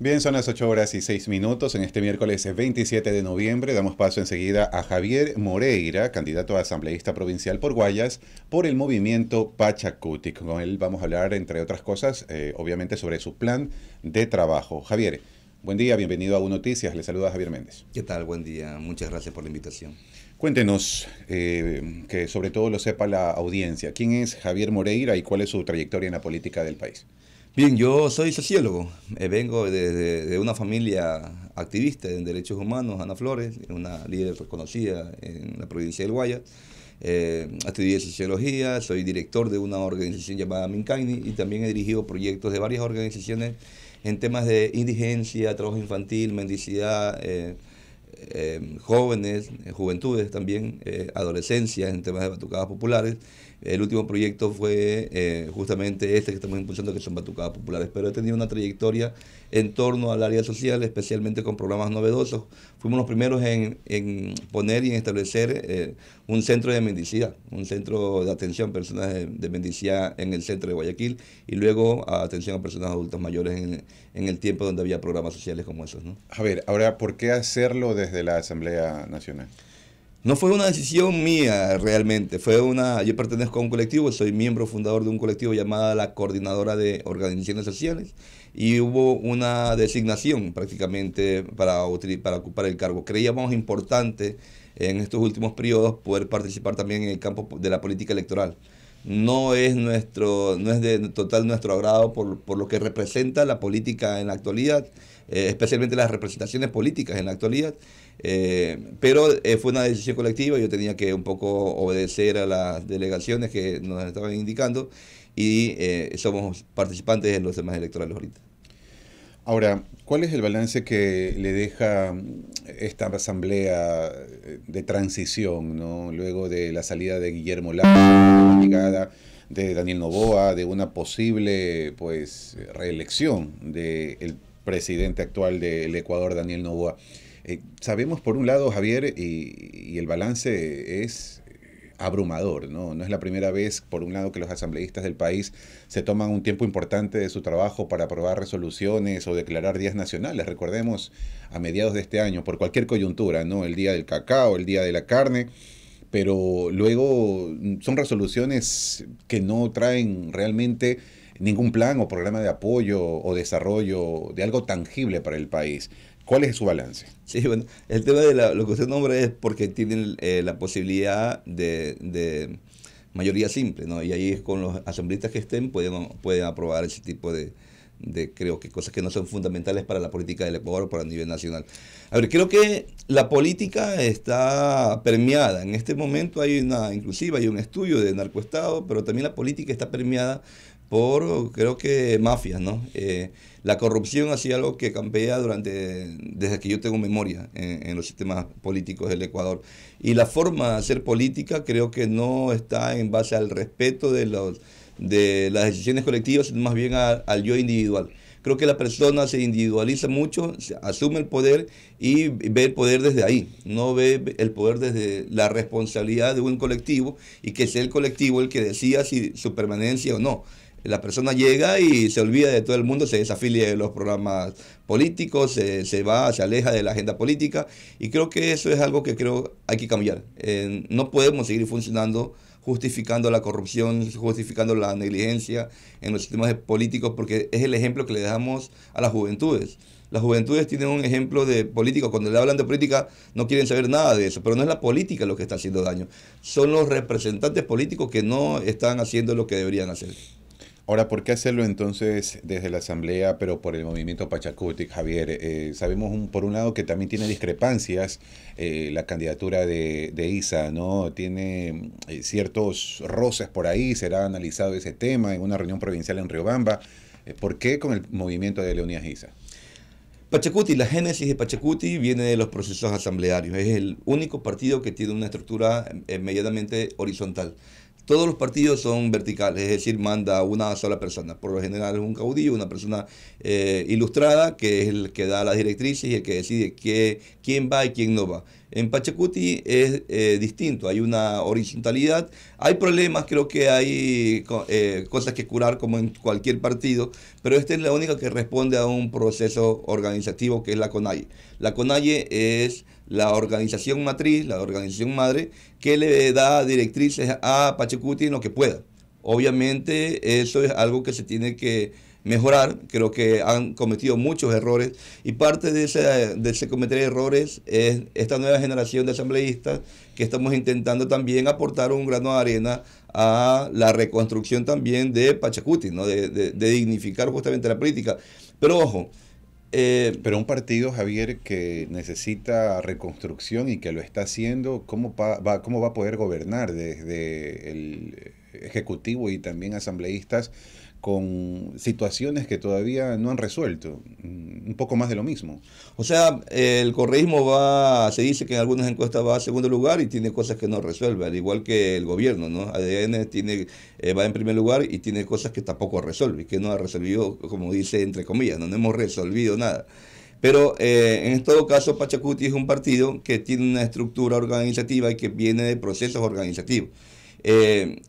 Bien, son las 8 horas y 6 minutos. En este miércoles 27 de noviembre damos paso enseguida a Javier Moreira, candidato a asambleísta provincial por Guayas, por el movimiento Pachacuti. Con él vamos a hablar, entre otras cosas, eh, obviamente sobre su plan de trabajo. Javier, buen día, bienvenido a UNOTICIAS. Noticias. Le saluda Javier Méndez. ¿Qué tal? Buen día, muchas gracias por la invitación. Cuéntenos, eh, que sobre todo lo sepa la audiencia, ¿quién es Javier Moreira y cuál es su trayectoria en la política del país? Bien, yo soy sociólogo, eh, vengo de, una familia activista en derechos humanos, Ana Flores, una líder reconocida en la provincia del Guaya. Eh, estudié sociología, soy director de una organización llamada Mincaini y también he dirigido proyectos de varias organizaciones en temas de indigencia, trabajo infantil, mendicidad. Eh, Em, jóvenes, eh, juventudes también, eh, en temas de batucadas populares. El último proyecto fue eh, justamente este que estamos impulsando, que son batucadas populares, pero he tenido una trayectoria en torno al área social, especialmente con programas novedosos. Fuimos los primeros en, en poner y en establecer eh, un centro de mendicidad, un centro de atención a personas de, mendicidad en el centro de Guayaquil y luego atención a personas adultas mayores en, en el tiempo donde había programas sociales como esos. ¿no? A ver, ahora, ¿por qué hacerlo de de la Asamblea Nacional? No fue una decisión mía realmente, fue una, yo pertenezco a un colectivo, soy miembro fundador de un colectivo llamado la Coordinadora de Organizaciones Sociales y hubo una designación prácticamente para, para ocupar el cargo. Creíamos importante en estos últimos periodos poder participar también en el campo de la política electoral. No es, nuestro, no es de total nuestro agrado por, por lo que representa la política en la actualidad eh, especialmente las representaciones políticas en la actualidad. Eh, pero eh, fue una decisión colectiva, yo tenía que un poco obedecer a las delegaciones que nos estaban indicando y somos participantes en los temas electorales ahorita. Ahora, ¿cuál es el balance que le deja mm, esta asamblea de transición, ¿no? luego de la salida de Guillermo Lazo, la llegada de Daniel Novoa, de una posible pues reelección del de presidente actual del Ecuador, Daniel Novoa. Eh, sabemos, por un lado, Javier, y, y, el balance es abrumador, ¿no? No es la primera vez, por un lado, que los asambleístas del país se toman un tiempo importante de su trabajo para aprobar resoluciones o declarar días nacionales. Recordemos, a mediados de este año, por cualquier coyuntura, ¿no? El día del cacao, el día de la carne pero luego mm, son resoluciones que no traen realmente ningún plan o programa de apoyo o desarrollo de algo tangible para el país. ¿Cuál es su balance? Sí, bueno, el tema de lo que usted nombra es porque tienen eh, la posibilidad de, mayoría simple, ¿no? Y ahí es con los asambleístas que estén pueden, aprobar ese tipo de, creo que cosas que no son fundamentales para la política del Ecuador o para el nivel nacional. A ver, creo que la política está permeada. En este momento hay una, inclusiva hay un estudio de narcoestado, pero también la política está permeada por, creo que, mafias, ¿no? Eh, la corrupción ha sido algo que campea durante, desde que yo tengo memoria en, los sistemas políticos del Ecuador. Y la forma de hacer política creo que no está en base al respeto de, los, de las decisiones colectivas, sino más bien al yo individual creo que la persona se individualiza mucho, asume el poder y ve el poder desde ahí, no ve el poder desde la responsabilidad de un colectivo y que sea el colectivo el que decida si su permanencia o no la persona llega y se olvida de todo el mundo, se desafilia de los programas políticos, se, va, se aleja de la agenda política y creo que eso es algo que creo hay que cambiar. Eh, no podemos seguir funcionando justificando la corrupción, justificando la negligencia en los sistemas políticos, porque es el ejemplo que le damos a las juventudes. Las juventudes tienen un ejemplo de político. Cuando le hablan de política no quieren saber nada de eso, pero no es la política lo que está haciendo daño. Son los representantes políticos que no están haciendo lo que deberían hacer. Ahora, ¿por qué hacerlo entonces desde la Asamblea, pero por el movimiento Pachacuti, Javier? Eh, sabemos, por un lado, que también tiene discrepancias eh, la candidatura de, ISA, ¿no? Tiene eh, ciertos roces por ahí, será analizado ese tema en una reunión provincial en Riobamba. ¿Por qué con el movimiento de Leonidas ISA? Pachacuti, la génesis de Pachacuti viene de los procesos asamblearios. Es el único partido que tiene una estructura medianamente horizontal. Todos los partidos son verticales, es decir, manda una sola persona. Por lo general es un caudillo, una persona eh, ilustrada, que es el que da las directrices y el que decide quién va y quién no va. En Pachacuti es eh, distinto, hay una horizontalidad, hay problemas, creo que hay eh, cosas que curar como en cualquier partido, pero esta es la única que responde a un proceso organizativo que es la CONAIE. La CONAIE es la organización matriz, la organización madre, que le da directrices a Pachacuti en lo que pueda. Obviamente eso es algo que se tiene que mejorar. Creo que han cometido muchos errores y parte de ese, de ese cometer errores es esta nueva generación de asambleístas que estamos intentando también aportar un grano de arena a la reconstrucción también de Pachacuti, ¿no? de, dignificar justamente la política. Pero ojo, eh, Pero un partido, Javier, que necesita reconstrucción y que lo está haciendo, ¿cómo va, cómo va a poder gobernar desde el Ejecutivo y también asambleístas con situaciones que todavía no han resuelto. Mm, un poco más de lo mismo. O sea, el correísmo va, se dice que en algunas encuestas va a segundo lugar y tiene cosas que no resuelve, al igual que el gobierno, ¿no? ADN tiene, eh, va en primer lugar y tiene cosas que tampoco resuelve, que no ha resolvido, como dice entre comillas, no, hemos resolvido nada. Pero eh, en todo caso, Pachacuti es un partido que tiene una estructura organizativa y que viene de procesos organizativos. Eh,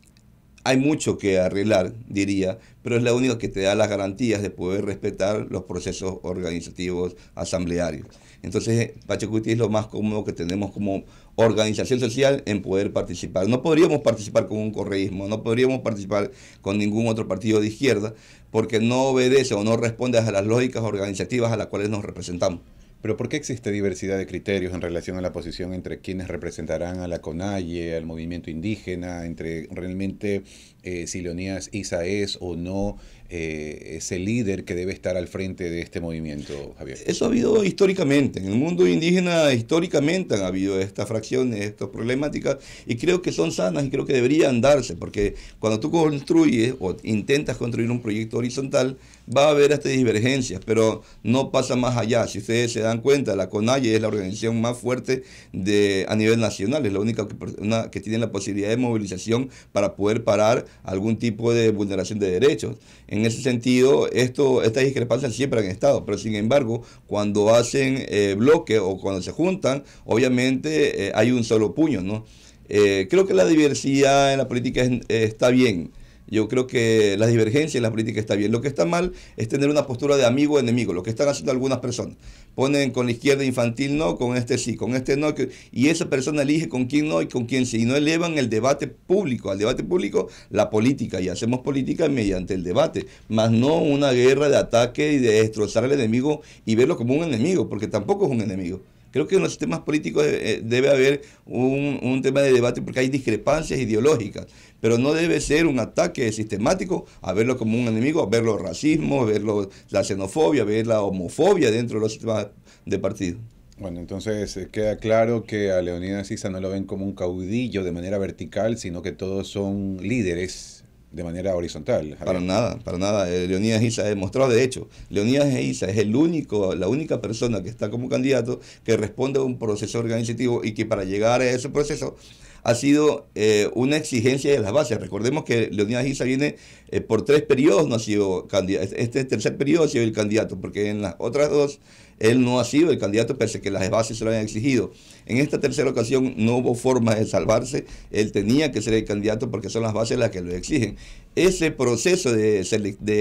hay mucho que arreglar, diría, pero es la única que te da las garantías de poder respetar los procesos organizativos asamblearios. Entonces, eh, Pachacuti es lo más cómodo que tenemos como organización social en poder participar. No podríamos participar con un correísmo, no podríamos participar con ningún otro partido de izquierda, porque no obedece o no responde a las lógicas organizativas a las cuales nos representamos. Pero ¿por qué existe diversidad de criterios en relación a la posición entre quienes representarán a la CONAIE, al movimiento indígena, entre realmente eh, si Leonidas Isa es o no eh, ese líder que debe estar al frente de este movimiento, Javier? Eso ha habido históricamente. En el mundo indígena históricamente han habido estas fracciones, estas problemáticas, y creo que son sanas y creo que deberían darse, porque cuando tú construyes o intentas construir un proyecto horizontal, va a haber estas divergencias, pero no pasa más allá. Si ustedes se dan cuenta, la CONAIE es la organización más fuerte de, a nivel nacional, es la única que, que tiene la posibilidad de movilización para poder parar algún tipo de vulneración de derechos. En ese sentido, esto, estas discrepancias siempre han estado, pero sin embargo, cuando hacen eh, bloque o cuando se juntan, obviamente eh, hay un solo puño, ¿no? Eh, creo que la diversidad en la política está bien yo creo que la divergencia en la política está bien. Lo que está mal es tener una postura de amigo o enemigo, lo que están haciendo algunas personas. Ponen con la izquierda infantil no, con este sí, con este no, y esa persona elige con quién no y con quién sí. Y no elevan el debate público, al debate público la política, y hacemos política mediante el debate, más no una guerra de ataque y de destrozar al enemigo y verlo como un enemigo, porque tampoco es un enemigo. Creo que en los sistemas políticos eh, eh, debe haber un, un tema de debate porque hay discrepancias ideológicas, pero no debe ser un ataque sistemático a verlo como un enemigo, a verlo racismo, a verlo la xenofobia, a ver la homofobia dentro de los sistemas de partido. Bueno, entonces eh, queda claro que a Leonidas Issa no lo ven como un caudillo de manera vertical, sino que todos son líderes de manera horizontal. Para nada, para nada. Eh, Leonidas Isa ha demostrado, de hecho, Leonidas Isa es el único, la única persona que está como candidato que responde a un proceso organizativo y que para llegar a ese proceso ha sido eh, una exigencia de las bases. Recordemos que Leonidas Issa viene eh, por tres periodos, no ha sido candidato. Este tercer periodo ha sido el candidato, porque en las otras dos él no ha sido el candidato, pese a que las bases se lo han exigido. En esta tercera ocasión no hubo forma de salvarse. Él tenía que ser el candidato porque son las bases las que lo exigen. Ese proceso de,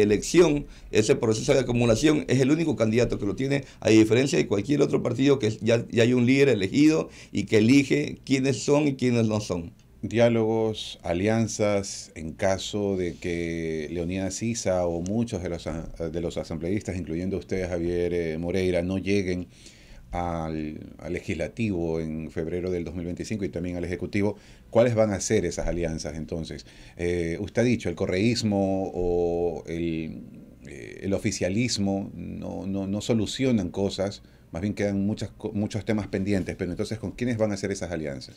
elección, ese proceso de acumulación, es el único candidato que lo tiene, a diferencia de cualquier otro partido que ya hay un líder elegido y que elige quiénes son y quiénes no son diálogos, alianzas, en caso de que Leonidas Sisa o muchos de los, de los asambleístas, incluyendo usted, Javier eh, Moreira, no lleguen al, legislativo en febrero del 2025 y también al ejecutivo, ¿cuáles van a ser esas alianzas entonces? Eh, usted ha dicho, el correísmo o eh, el, oficialismo no, no, no, solucionan cosas, más bien quedan muchas, muchos temas pendientes, pero entonces, ¿con quiénes van a hacer esas alianzas?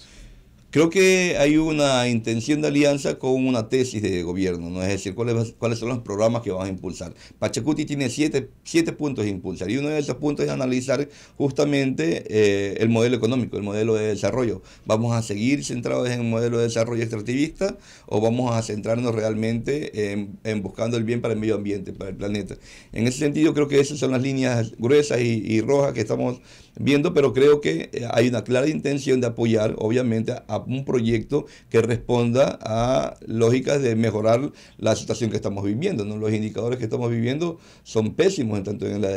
Creo que hay una intención de alianza con una tesis de gobierno, ¿no? Es decir, cuáles, cuáles son los programas que vamos a impulsar. Pachacuti tiene siete, siete puntos de impulsar y uno de esos puntos es analizar justamente eh, el modelo económico, el modelo de desarrollo. ¿Vamos a seguir centrados en el modelo de desarrollo extractivista o vamos a centrarnos realmente en, buscando el bien para el medio ambiente, para el planeta? En ese sentido, creo que esas son las líneas gruesas y, y rojas que estamos viendo, pero creo que eh, hay una clara intención de apoyar, obviamente, a un proyecto que responda a lógicas de mejorar la situación que estamos viviendo. ¿no? Los indicadores que estamos viviendo son pésimos, en tanto en la,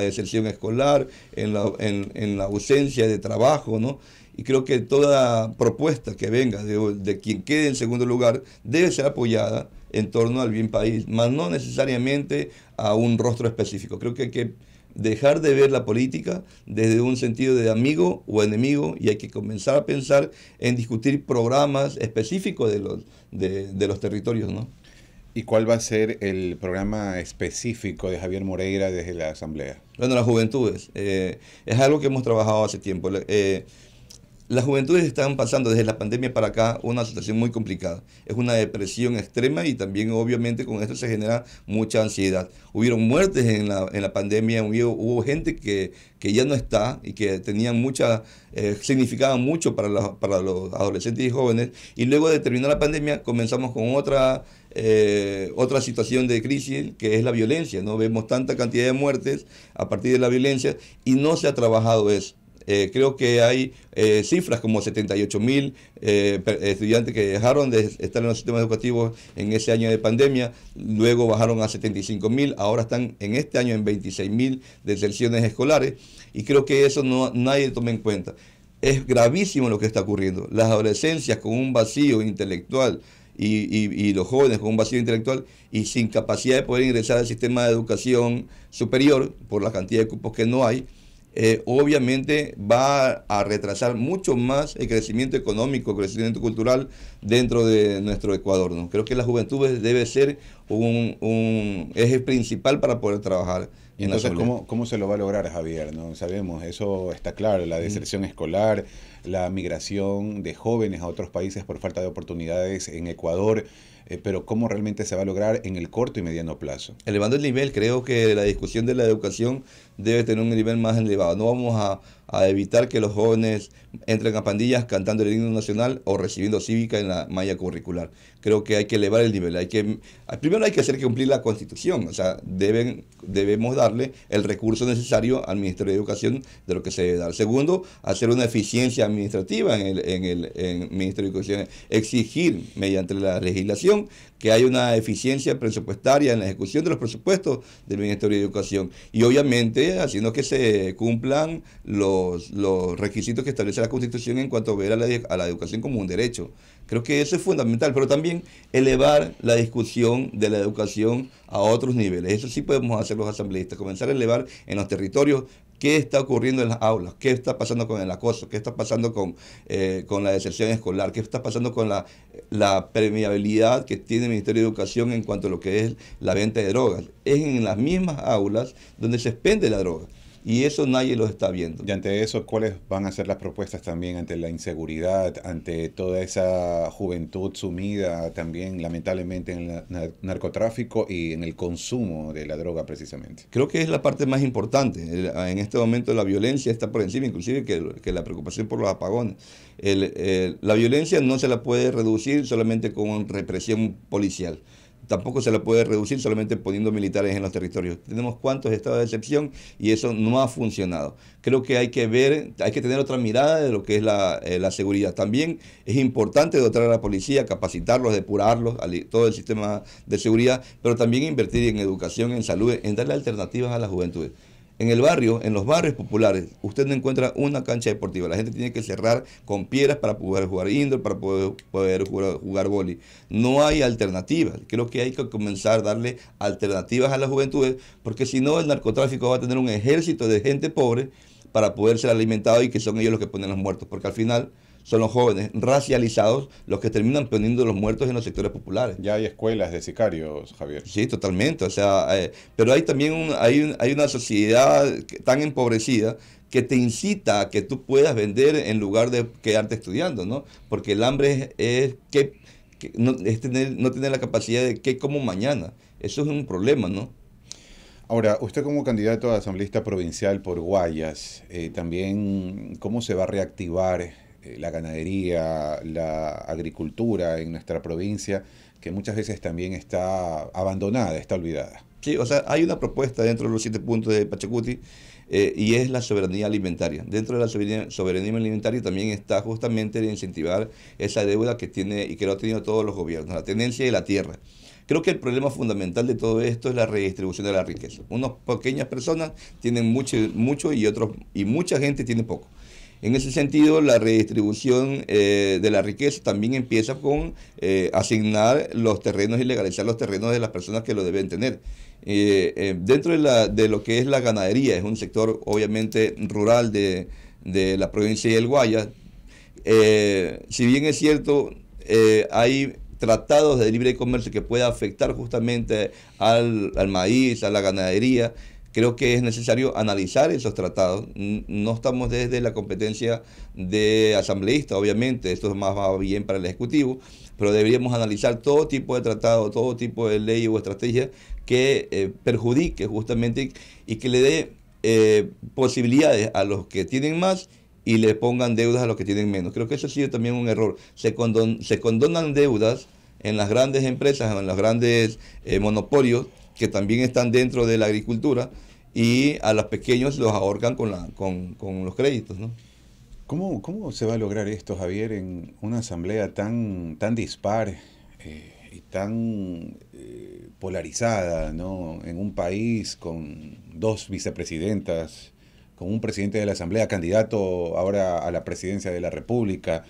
deserción escolar, en la, ausencia de trabajo, ¿no? y creo que toda propuesta que venga de, de, quien quede en segundo lugar debe ser apoyada en torno al bien país, más no necesariamente a un rostro específico. Creo que que dejar de ver la política desde un sentido de amigo o enemigo y hay que comenzar a pensar en discutir programas específicos de los, de, los territorios, ¿no? ¿Y cuál va a ser el programa específico de Javier Moreira desde la Asamblea? Bueno, las juventudes. Eh, es algo que hemos trabajado hace tiempo. Eh, las juventudes están pasando desde la pandemia para acá una situación muy complicada. Es una depresión extrema y también obviamente con esto se genera mucha ansiedad. Hubieron muertes en la, pandemia, hubo, gente que, que, ya no está y que tenían mucha, eh, mucho para, para los adolescentes y jóvenes. Y luego de terminar la pandemia comenzamos con otra eh, otra situación de crisis que es la violencia. No vemos tanta cantidad de muertes a partir de la violencia y no se ha trabajado eso. Eh, creo que hay eh, cifras como 78 mil eh, estudiantes que dejaron de estar en los sistemas educativos en ese año de pandemia, luego bajaron a 75 mil, ahora están en este año en 26 mil deserciones escolares y creo que eso no nadie toma en cuenta. Es gravísimo lo que está ocurriendo. Las adolescencias con un vacío intelectual, y, y, los jóvenes con un vacío intelectual y sin capacidad de poder ingresar al sistema de educación superior por la cantidad de cupos que no hay, eh, obviamente va a retrasar mucho más el crecimiento económico, el crecimiento cultural dentro de nuestro Ecuador. ¿no? Creo que la juventud debe ser un, eje principal para poder trabajar. entonces, ¿cómo, ¿cómo se lo va a lograr Javier? No sabemos, eso está claro, la deserción escolar, la migración de jóvenes a otros países por falta de oportunidades en Ecuador, eh, pero ¿cómo realmente se va a lograr en el corto y mediano plazo? Elevando el nivel, creo que la discusión de la educación debe tener un nivel más elevado. No vamos a, evitar que los jóvenes entren a pandillas cantando el himno nacional o recibiendo cívica en la malla curricular. Creo que hay que elevar el nivel. Hay que, primero hay que hacer cumplir la constitución. O sea, deben, debemos darle el recurso necesario al Ministerio de Educación de lo que se debe dar. Segundo, hacer una eficiencia administrativa en el, en el, en el Ministerio de Educación. Exigir mediante la legislación que haya una eficiencia presupuestaria en la ejecución de los presupuestos del Ministerio de Educación. Y obviamente haciendo que se cumplan los, requisitos que establece la Constitución en cuanto a ver la, a la educación como un derecho. Creo que eso es fundamental, pero también elevar la discusión de la educación a otros niveles. Eso sí podemos hacer los asambleístas, comenzar a elevar en los territorios qué está ocurriendo en las aulas, qué está pasando con el acoso, qué está pasando con, eh, con la deserción escolar, qué está pasando con la, la, permeabilidad que tiene el Ministerio de Educación en cuanto a lo que es la venta de drogas. Es en las mismas aulas donde se expende la droga. Y eso nadie lo está viendo. Y ante eso, ¿cuáles van a ser las propuestas también ante la inseguridad, ante toda esa juventud sumida también lamentablemente en el narcotráfico y en el consumo de la droga precisamente? Creo que es la parte más importante. En este momento la violencia está por encima, inclusive que, la preocupación por los apagones. la violencia no se la puede reducir solamente con represión policial tampoco se lo puede reducir solamente poniendo militares en los territorios. Tenemos cuantos estados de excepción y eso no ha funcionado. Creo que hay que ver, hay que tener otra mirada de lo que es la, eh, la seguridad. También es importante dotar a la policía, capacitarlos, depurarlos, todo el sistema de seguridad, pero también invertir en educación, en salud, en darle alternativas a la juventud. En el barrio, en los barrios populares, usted no encuentra una cancha deportiva. La gente tiene que cerrar con piedras para poder jugar indoor, para poder, poder jugar, jugar boli. No hay alternativas. Creo que hay que comenzar a darle alternativas a la juventud, porque si no, el narcotráfico va a tener un ejército de gente pobre para poder ser alimentados y que son ellos los que ponen los muertos, porque al final son los jóvenes racializados los que terminan poniendo los muertos en los sectores populares. Ya hay escuelas de sicarios, Javier. Sí, totalmente. O sea, eh, pero hay también hay, hay una sociedad tan empobrecida que te incita a que tú puedas vender en lugar de quedarte estudiando, ¿no? Porque el hambre es, que, no, es tener, no tener la capacidad de qué como mañana. Eso es un problema, ¿no? Ahora, usted como candidato a asambleísta provincial por Guayas, eh, también cómo se va a reactivar eh, la ganadería, la agricultura en nuestra provincia, que muchas veces también está abandonada, está olvidada. Sí, o sea, hay una propuesta dentro de los siete puntos de Pachacuti eh, y es la soberanía alimentaria. Dentro de la soberanía, soberanía, alimentaria también está justamente incentivar esa deuda que tiene y que lo han tenido todos los gobiernos, la tenencia de la tierra. Creo que el problema fundamental de todo esto es la redistribución de la riqueza. Unas pequeñas personas tienen mucho, mucho y, otros, y mucha gente tiene poco. En ese sentido, la redistribución eh, de la riqueza también empieza con eh, asignar los terrenos y legalizar los terrenos de las personas que lo deben tener. Eh, dentro de, lo que es la ganadería, es un sector obviamente rural de, la provincia de El Guayas, si bien es cierto, hay tratados de libre comercio que pueda afectar justamente al, maíz, a la ganadería, creo que es necesario analizar esos tratados. No estamos desde la competencia de asambleísta, obviamente, esto es más va bien para el Ejecutivo, pero deberíamos analizar todo tipo de tratado, todo tipo de ley o estrategia que eh, perjudique justamente y que le dé eh, posibilidades a los que tienen más y le pongan deudas a los que tienen menos. Creo que eso ha sido también un error. Se, condonan deudas en las grandes empresas, en los grandes eh, monopolios que también están dentro de la agricultura y a los pequeños los ahorcan con, la, con, los créditos. ¿no? ¿Cómo, se va a lograr esto, Javier, en una asamblea tan, tan dispar eh, y tan eh, polarizada, ¿no? en un país con dos vicepresidentas? con un presidente de la Asamblea, candidato ahora a la presidencia de la República.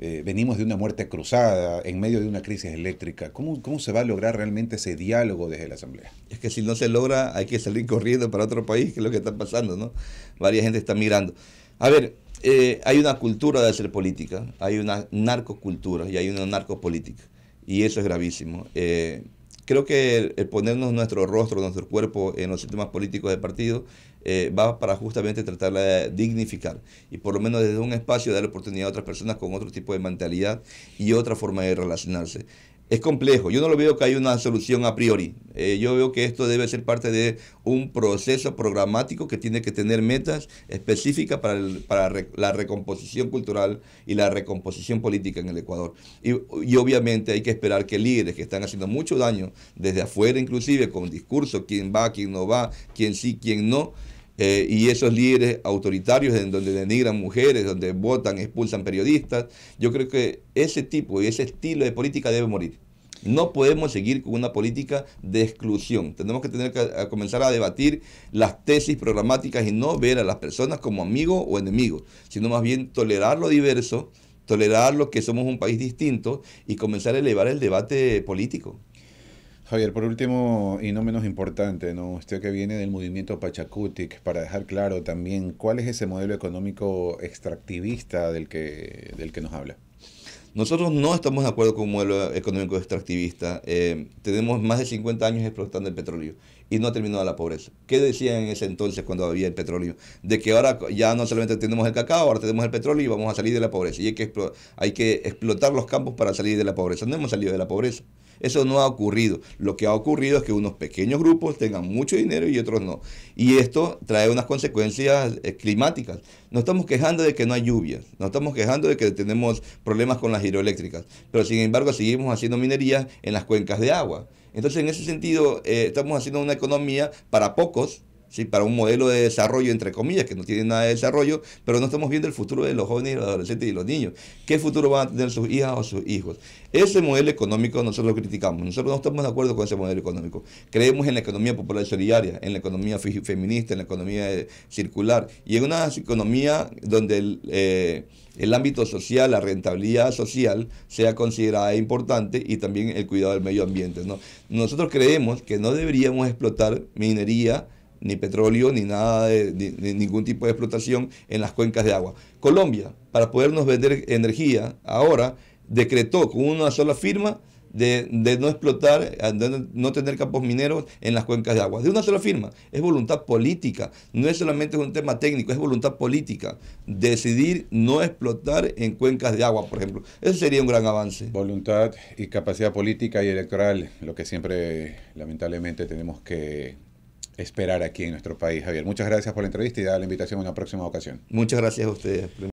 Eh, venimos de una muerte cruzada, en medio de una crisis eléctrica. ¿Cómo, ¿Cómo se va a lograr realmente ese diálogo desde la Asamblea? Es que si no se logra, hay que salir corriendo para otro país, que es lo que está pasando, ¿no? Varias gente está mirando. A ver, eh, hay una cultura de hacer política, hay una narcocultura y hay una narcopolítica, y eso es gravísimo. Eh, creo que el, ponernos nuestro rostro, nuestro cuerpo en los sistemas políticos de partido eh, va para justamente tratar de dignificar y por lo menos desde un espacio dar oportunidad a otras personas con otro tipo de mentalidad y otra forma de relacionarse es complejo. Yo no lo veo que haya una solución a priori. Eh, yo veo que esto debe ser parte de un proceso programático que tiene que tener metas específicas para, la recomposición cultural y la recomposición política en el Ecuador. Y, obviamente hay que esperar que líderes que están haciendo mucho daño, desde afuera inclusive, con discurso, quién va, quién no va, quién sí, quién no, eh, y esos líderes autoritarios en donde denigran mujeres, donde votan, expulsan periodistas, yo creo que ese tipo y ese estilo de política debe morir. No podemos seguir con una política de exclusión. Tenemos que tener que comenzar a debatir las tesis programáticas y no ver a las personas como amigos o enemigos, sino más bien tolerar lo diverso, tolerar lo que somos un país distinto y comenzar a elevar el debate político. Javier, por último y no menos importante, ¿no? usted que viene del movimiento Pachacutic, para dejar claro también cuál es ese modelo económico extractivista del que, del que nos habla. Nosotros no estamos de acuerdo con un modelo económico extractivista. Eh, tenemos más de 50 años explotando el petróleo y no ha terminado la pobreza. ¿Qué decían en ese entonces cuando había el petróleo? De que ahora ya no solamente tenemos el cacao, ahora tenemos el petróleo y vamos a salir de la pobreza. Y hay que, hay que explotar los campos para salir de la pobreza. No hemos salido de la pobreza. Eso no ha ocurrido. Lo que ha ocurrido es que unos pequeños grupos tengan mucho dinero y otros no. Y esto trae unas consecuencias eh, climáticas. No estamos quejando de que no hay lluvias, no estamos quejando de que tenemos problemas con las hidroeléctricas, pero sin embargo seguimos haciendo minería en las cuencas de agua. Entonces, en ese sentido, eh, estamos haciendo una economía para pocos, para un modelo de desarrollo, entre comillas, que no tiene nada de desarrollo, pero no estamos viendo el futuro de los jóvenes, los adolescentes y los niños. ¿Qué futuro van a tener sus hijas o sus hijos? Ese modelo económico nosotros lo criticamos, nosotros no estamos de acuerdo con ese modelo económico. Creemos en la economía popular y solidaria, en la economía feminista, en la economía eh, circular y en una economía donde eh, el, ámbito social, la rentabilidad social sea considerada importante y también el cuidado del medio ambiente. ¿no? Nosotros creemos que no deberíamos explotar minería, ni petróleo, ni nada de, ningún tipo de explotación en las cuencas de agua. Colombia, para podernos vender energía, ahora decretó con una sola firma de, no explotar, de no tener campos mineros en las cuencas de agua. De una sola firma. Es voluntad política. No es solamente un tema técnico, es voluntad política. Decidir no explotar en cuencas de agua, por ejemplo. Eso sería un gran avance. Voluntad y capacidad política y electoral, lo que siempre lamentablemente tenemos que esperar aquí en nuestro país, Javier. Muchas gracias por la entrevista y da la invitación a una próxima ocasión. Muchas gracias a ustedes.